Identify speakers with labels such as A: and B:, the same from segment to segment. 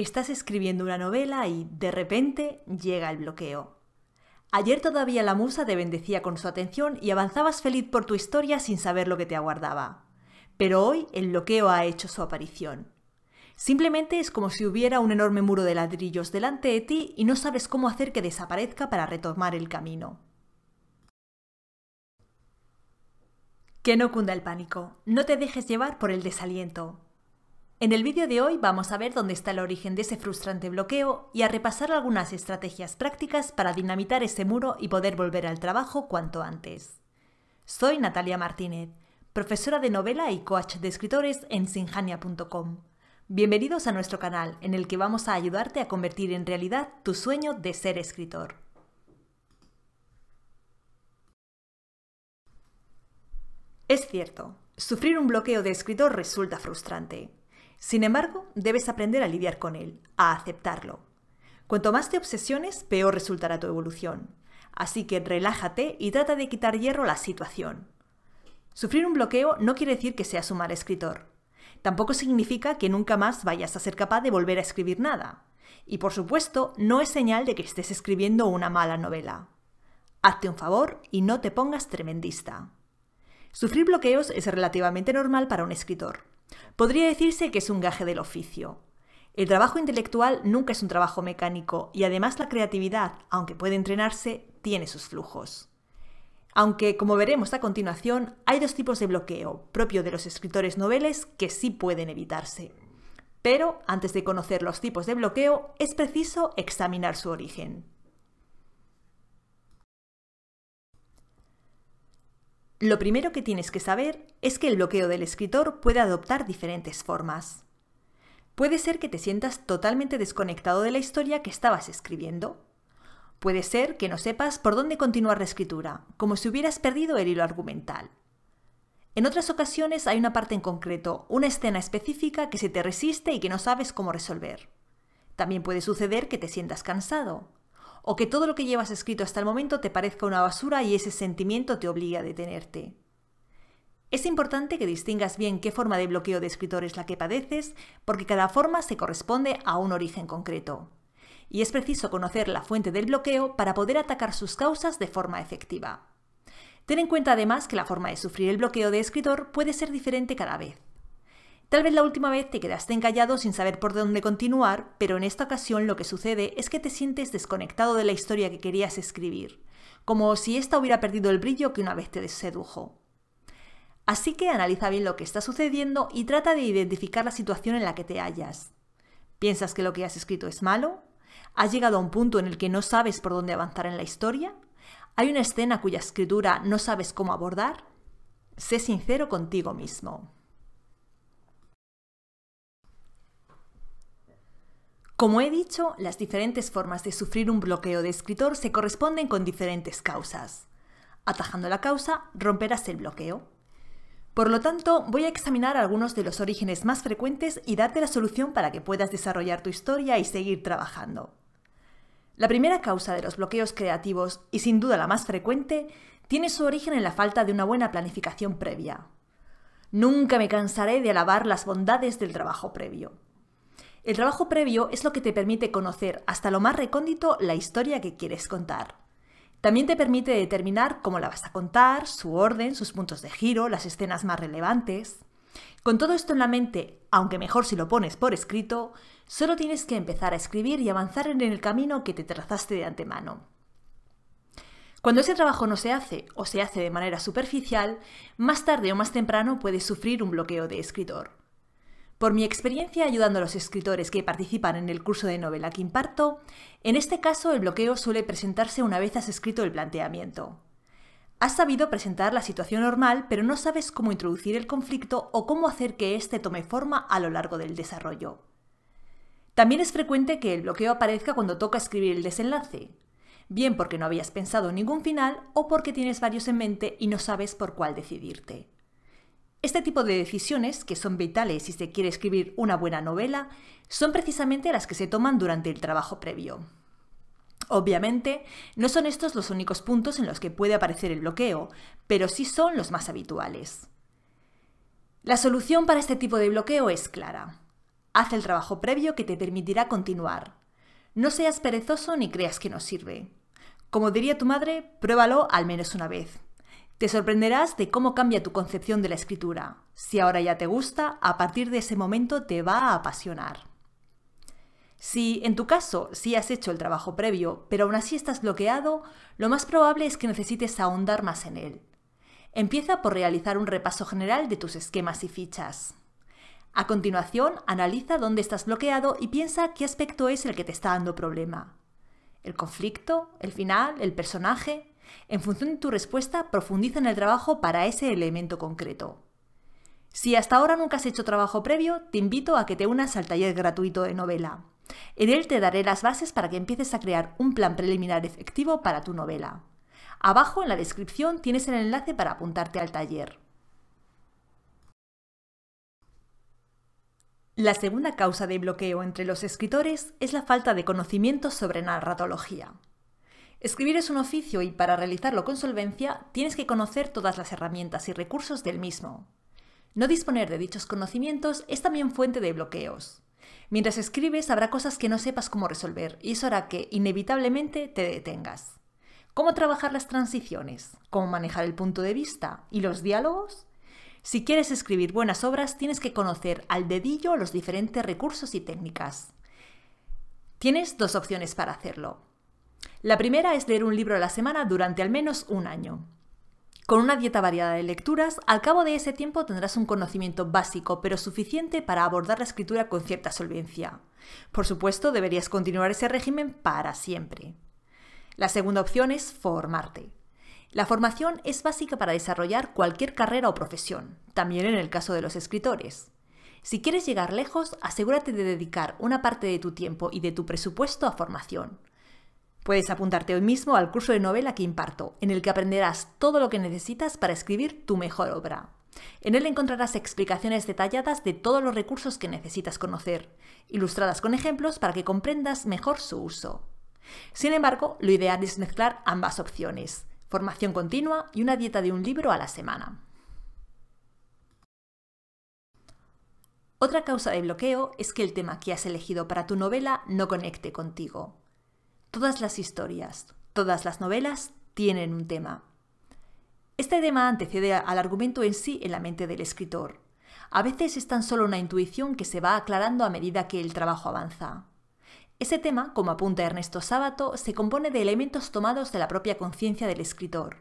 A: Estás escribiendo una novela y de repente llega el bloqueo. Ayer todavía la musa te bendecía con su atención y avanzabas feliz por tu historia sin saber lo que te aguardaba. Pero hoy el bloqueo ha hecho su aparición. Simplemente es como si hubiera un enorme muro de ladrillos delante de ti y no sabes cómo hacer que desaparezca para retomar el camino. Que no cunda el pánico, no te dejes llevar por el desaliento. En el vídeo de hoy vamos a ver dónde está el origen de ese frustrante bloqueo y a repasar algunas estrategias prácticas para dinamitar ese muro y poder volver al trabajo cuanto antes. Soy Natalia Martínez, profesora de novela y coach de escritores en sinjania.com. Bienvenidos a nuestro canal en el que vamos a ayudarte a convertir en realidad tu sueño de ser escritor. Es cierto, sufrir un bloqueo de escritor resulta frustrante. Sin embargo, debes aprender a lidiar con él, a aceptarlo. Cuanto más te obsesiones, peor resultará tu evolución. Así que relájate y trata de quitar hierro la situación. Sufrir un bloqueo no quiere decir que seas un mal escritor. Tampoco significa que nunca más vayas a ser capaz de volver a escribir nada. Y por supuesto, no es señal de que estés escribiendo una mala novela. Hazte un favor y no te pongas tremendista. Sufrir bloqueos es relativamente normal para un escritor. Podría decirse que es un gaje del oficio. El trabajo intelectual nunca es un trabajo mecánico y además la creatividad, aunque puede entrenarse, tiene sus flujos. Aunque, como veremos a continuación, hay dos tipos de bloqueo propio de los escritores noveles que sí pueden evitarse. Pero, antes de conocer los tipos de bloqueo, es preciso examinar su origen. Lo primero que tienes que saber es que el bloqueo del escritor puede adoptar diferentes formas. Puede ser que te sientas totalmente desconectado de la historia que estabas escribiendo. Puede ser que no sepas por dónde continuar la escritura, como si hubieras perdido el hilo argumental. En otras ocasiones hay una parte en concreto, una escena específica que se te resiste y que no sabes cómo resolver. También puede suceder que te sientas cansado, o que todo lo que llevas escrito hasta el momento te parezca una basura y ese sentimiento te obliga a detenerte. Es importante que distingas bien qué forma de bloqueo de escritor es la que padeces, porque cada forma se corresponde a un origen concreto. Y es preciso conocer la fuente del bloqueo para poder atacar sus causas de forma efectiva. Ten en cuenta además que la forma de sufrir el bloqueo de escritor puede ser diferente cada vez. Tal vez la última vez te quedaste encallado sin saber por dónde continuar, pero en esta ocasión lo que sucede es que te sientes desconectado de la historia que querías escribir, como si ésta hubiera perdido el brillo que una vez te sedujo. Así que analiza bien lo que está sucediendo y trata de identificar la situación en la que te hallas. ¿Piensas que lo que has escrito es malo? ¿Has llegado a un punto en el que no sabes por dónde avanzar en la historia? ¿Hay una escena cuya escritura no sabes cómo abordar? Sé sincero contigo mismo. Como he dicho, las diferentes formas de sufrir un bloqueo de escritor se corresponden con diferentes causas. Atajando la causa, romperás el bloqueo. Por lo tanto, voy a examinar algunos de los orígenes más frecuentes y darte la solución para que puedas desarrollar tu historia y seguir trabajando. La primera causa de los bloqueos creativos, y sin duda la más frecuente, tiene su origen en la falta de una buena planificación previa. Nunca me cansaré de alabar las bondades del trabajo previo. El trabajo previo es lo que te permite conocer hasta lo más recóndito la historia que quieres contar. También te permite determinar cómo la vas a contar, su orden, sus puntos de giro, las escenas más relevantes. Con todo esto en la mente, aunque mejor si lo pones por escrito, solo tienes que empezar a escribir y avanzar en el camino que te trazaste de antemano. Cuando ese trabajo no se hace o se hace de manera superficial, más tarde o más temprano puedes sufrir un bloqueo de escritor. Por mi experiencia ayudando a los escritores que participan en el curso de novela que imparto, en este caso el bloqueo suele presentarse una vez has escrito el planteamiento. Has sabido presentar la situación normal, pero no sabes cómo introducir el conflicto o cómo hacer que éste tome forma a lo largo del desarrollo. También es frecuente que el bloqueo aparezca cuando toca escribir el desenlace, bien porque no habías pensado en ningún final o porque tienes varios en mente y no sabes por cuál decidirte. Este tipo de decisiones, que son vitales si se quiere escribir una buena novela, son precisamente las que se toman durante el trabajo previo. Obviamente, no son estos los únicos puntos en los que puede aparecer el bloqueo, pero sí son los más habituales. La solución para este tipo de bloqueo es clara. Haz el trabajo previo que te permitirá continuar. No seas perezoso ni creas que no sirve. Como diría tu madre, pruébalo al menos una vez. Te sorprenderás de cómo cambia tu concepción de la escritura. Si ahora ya te gusta, a partir de ese momento te va a apasionar. Si, en tu caso, sí has hecho el trabajo previo, pero aún así estás bloqueado, lo más probable es que necesites ahondar más en él. Empieza por realizar un repaso general de tus esquemas y fichas. A continuación, analiza dónde estás bloqueado y piensa qué aspecto es el que te está dando problema. ¿El conflicto? ¿El final? ¿El personaje? En función de tu respuesta, profundiza en el trabajo para ese elemento concreto. Si hasta ahora nunca has hecho trabajo previo, te invito a que te unas al taller gratuito de novela. En él te daré las bases para que empieces a crear un plan preliminar efectivo para tu novela. Abajo en la descripción tienes el enlace para apuntarte al taller. La segunda causa de bloqueo entre los escritores es la falta de conocimiento sobre narratología. Escribir es un oficio y para realizarlo con solvencia tienes que conocer todas las herramientas y recursos del mismo. No disponer de dichos conocimientos es también fuente de bloqueos. Mientras escribes habrá cosas que no sepas cómo resolver y eso hará que inevitablemente te detengas. ¿Cómo trabajar las transiciones? ¿Cómo manejar el punto de vista? ¿Y los diálogos? Si quieres escribir buenas obras tienes que conocer al dedillo los diferentes recursos y técnicas. Tienes dos opciones para hacerlo. La primera es leer un libro a la semana durante al menos un año. Con una dieta variada de lecturas, al cabo de ese tiempo tendrás un conocimiento básico pero suficiente para abordar la escritura con cierta solvencia. Por supuesto, deberías continuar ese régimen para siempre. La segunda opción es formarte. La formación es básica para desarrollar cualquier carrera o profesión, también en el caso de los escritores. Si quieres llegar lejos, asegúrate de dedicar una parte de tu tiempo y de tu presupuesto a formación. Puedes apuntarte hoy mismo al curso de novela que imparto, en el que aprenderás todo lo que necesitas para escribir tu mejor obra. En él encontrarás explicaciones detalladas de todos los recursos que necesitas conocer, ilustradas con ejemplos para que comprendas mejor su uso. Sin embargo, lo ideal es mezclar ambas opciones, formación continua y una dieta de un libro a la semana. Otra causa de bloqueo es que el tema que has elegido para tu novela no conecte contigo. Todas las historias, todas las novelas tienen un tema. Este tema antecede al argumento en sí en la mente del escritor. A veces es tan solo una intuición que se va aclarando a medida que el trabajo avanza. Ese tema, como apunta Ernesto Sábato, se compone de elementos tomados de la propia conciencia del escritor.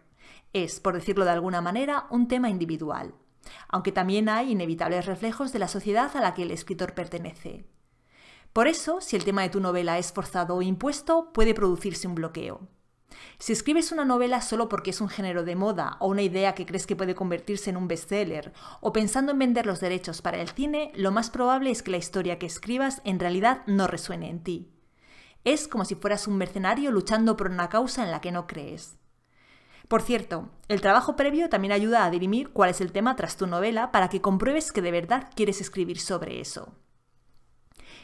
A: Es, por decirlo de alguna manera, un tema individual, aunque también hay inevitables reflejos de la sociedad a la que el escritor pertenece. Por eso, si el tema de tu novela es forzado o impuesto, puede producirse un bloqueo. Si escribes una novela solo porque es un género de moda o una idea que crees que puede convertirse en un bestseller, o pensando en vender los derechos para el cine, lo más probable es que la historia que escribas en realidad no resuene en ti. Es como si fueras un mercenario luchando por una causa en la que no crees. Por cierto, el trabajo previo también ayuda a dirimir cuál es el tema tras tu novela para que compruebes que de verdad quieres escribir sobre eso.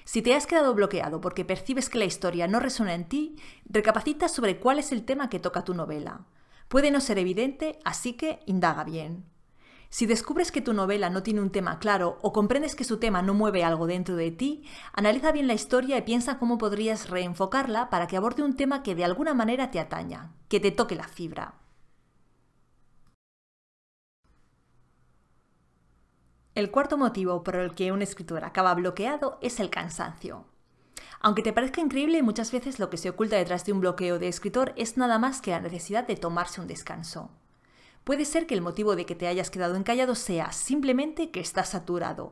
A: Si te has quedado bloqueado porque percibes que la historia no resuena en ti, recapacita sobre cuál es el tema que toca tu novela. Puede no ser evidente, así que indaga bien. Si descubres que tu novela no tiene un tema claro o comprendes que su tema no mueve algo dentro de ti, analiza bien la historia y piensa cómo podrías reenfocarla para que aborde un tema que de alguna manera te ataña, que te toque la fibra. El cuarto motivo por el que un escritor acaba bloqueado es el cansancio. Aunque te parezca increíble, muchas veces lo que se oculta detrás de un bloqueo de escritor es nada más que la necesidad de tomarse un descanso. Puede ser que el motivo de que te hayas quedado encallado sea simplemente que estás saturado.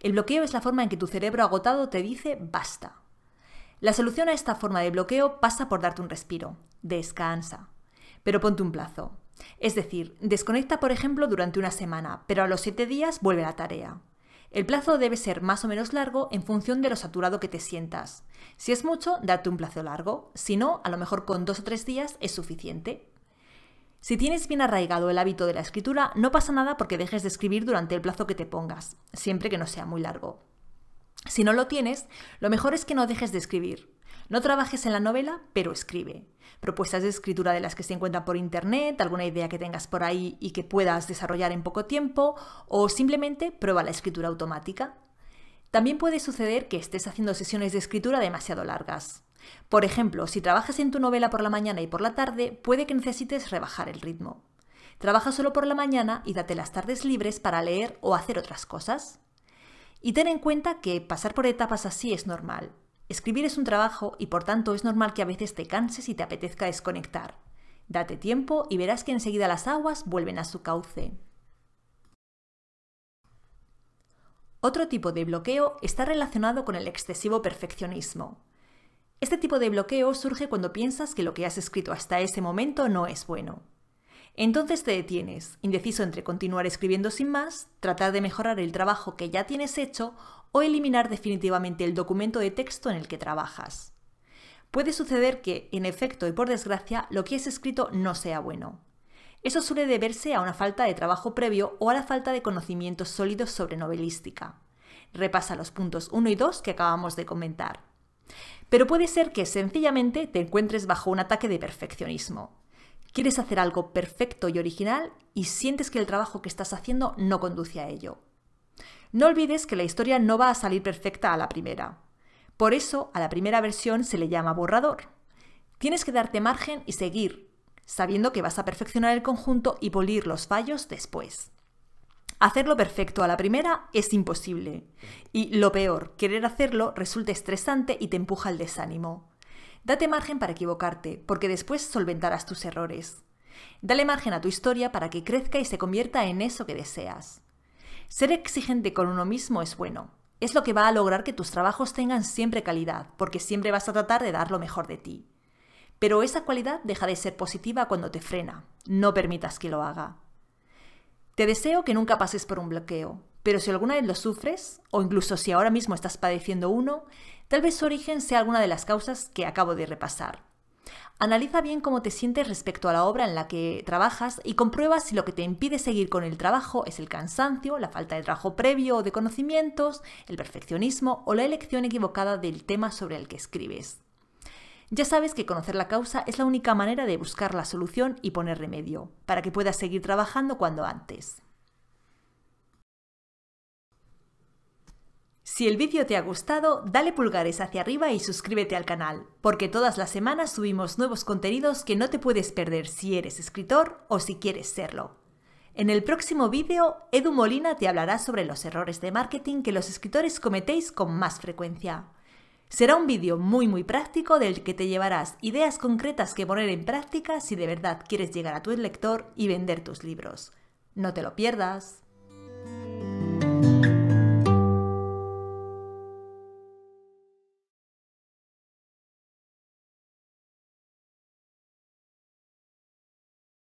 A: El bloqueo es la forma en que tu cerebro agotado te dice basta. La solución a esta forma de bloqueo pasa por darte un respiro. Descansa. Pero ponte un plazo. Es decir, desconecta por ejemplo durante una semana, pero a los 7 días vuelve a la tarea. El plazo debe ser más o menos largo en función de lo saturado que te sientas. Si es mucho, date un plazo largo, si no, a lo mejor con 2 o 3 días es suficiente. Si tienes bien arraigado el hábito de la escritura, no pasa nada porque dejes de escribir durante el plazo que te pongas, siempre que no sea muy largo. Si no lo tienes, lo mejor es que no dejes de escribir. No trabajes en la novela, pero escribe. Propuestas de escritura de las que se encuentran por internet, alguna idea que tengas por ahí y que puedas desarrollar en poco tiempo, o simplemente prueba la escritura automática. También puede suceder que estés haciendo sesiones de escritura demasiado largas. Por ejemplo, si trabajas en tu novela por la mañana y por la tarde, puede que necesites rebajar el ritmo. Trabaja solo por la mañana y date las tardes libres para leer o hacer otras cosas. Y ten en cuenta que pasar por etapas así es normal. Escribir es un trabajo y por tanto es normal que a veces te canses y te apetezca desconectar. Date tiempo y verás que enseguida las aguas vuelven a su cauce. Otro tipo de bloqueo está relacionado con el excesivo perfeccionismo. Este tipo de bloqueo surge cuando piensas que lo que has escrito hasta ese momento no es bueno. Entonces te detienes, indeciso entre continuar escribiendo sin más, tratar de mejorar el trabajo que ya tienes hecho o eliminar definitivamente el documento de texto en el que trabajas. Puede suceder que, en efecto y por desgracia, lo que has escrito no sea bueno. Eso suele deberse a una falta de trabajo previo o a la falta de conocimientos sólidos sobre novelística. Repasa los puntos 1 y 2 que acabamos de comentar. Pero puede ser que sencillamente te encuentres bajo un ataque de perfeccionismo. Quieres hacer algo perfecto y original y sientes que el trabajo que estás haciendo no conduce a ello. No olvides que la historia no va a salir perfecta a la primera. Por eso a la primera versión se le llama borrador. Tienes que darte margen y seguir, sabiendo que vas a perfeccionar el conjunto y pulir los fallos después. Hacerlo perfecto a la primera es imposible. Y lo peor, querer hacerlo resulta estresante y te empuja al desánimo. Date margen para equivocarte, porque después solventarás tus errores. Dale margen a tu historia para que crezca y se convierta en eso que deseas. Ser exigente con uno mismo es bueno. Es lo que va a lograr que tus trabajos tengan siempre calidad, porque siempre vas a tratar de dar lo mejor de ti. Pero esa cualidad deja de ser positiva cuando te frena. No permitas que lo haga. Te deseo que nunca pases por un bloqueo, pero si alguna vez lo sufres, o incluso si ahora mismo estás padeciendo uno, Tal vez su origen sea alguna de las causas que acabo de repasar. Analiza bien cómo te sientes respecto a la obra en la que trabajas y comprueba si lo que te impide seguir con el trabajo es el cansancio, la falta de trabajo previo o de conocimientos, el perfeccionismo o la elección equivocada del tema sobre el que escribes. Ya sabes que conocer la causa es la única manera de buscar la solución y poner remedio, para que puedas seguir trabajando cuando antes. Si el vídeo te ha gustado, dale pulgares hacia arriba y suscríbete al canal, porque todas las semanas subimos nuevos contenidos que no te puedes perder si eres escritor o si quieres serlo. En el próximo vídeo, Edu Molina te hablará sobre los errores de marketing que los escritores cometéis con más frecuencia. Será un vídeo muy muy práctico del que te llevarás ideas concretas que poner en práctica si de verdad quieres llegar a tu lector y vender tus libros. No te lo pierdas.